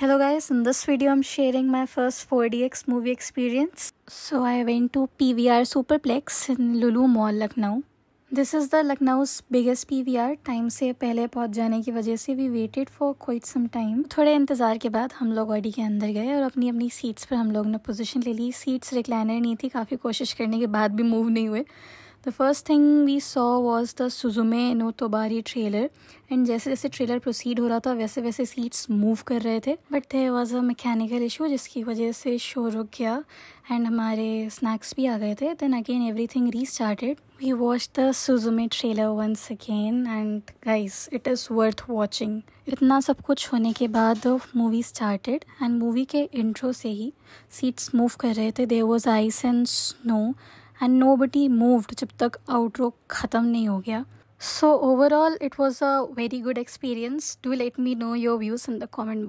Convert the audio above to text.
Hello guys, in this video I'm sharing my first 4DX movie experience. So I went to PVR Superplex in Lulu Mall, Lucknow. This is the Lucknow's biggest PVR. Time से पहले पहुंच जाने की वजह से we waited for quite some time थोड़े इंतज़ार के बाद हम लोग ऑडी के अंदर गए और अपनी अपनी सीट्स पर हम लोग ने पोजीशन ले ली सीट्स रिक्लाइनर नहीं थी काफ़ी कोशिश करने के बाद भी मूव नहीं हुए the first thing we saw was the Suzume no Tojimari trailer and जैसे जैसे ट्रेलर प्रोसीड हो रहा था वैसे वैसे सीट्स मूव कर रहे थे but there was a mechanical issue जिसकी वजह से शो रुक गया एंड हमारे स्नैक्स भी आ गए थे then again everything restarted we watch the Suzume trailer once again and guys it is worth watching इतना सब कुछ होने के बाद मूवी स्टार्टेड एंड मूवी के इंट्रो से ही सीट्स मूव कर रहे थे there was ice and snow and nobody moved जब तक आउटरो ख़त्म नहीं हो गया so overall it was a very good experience do let me know your views in the comment box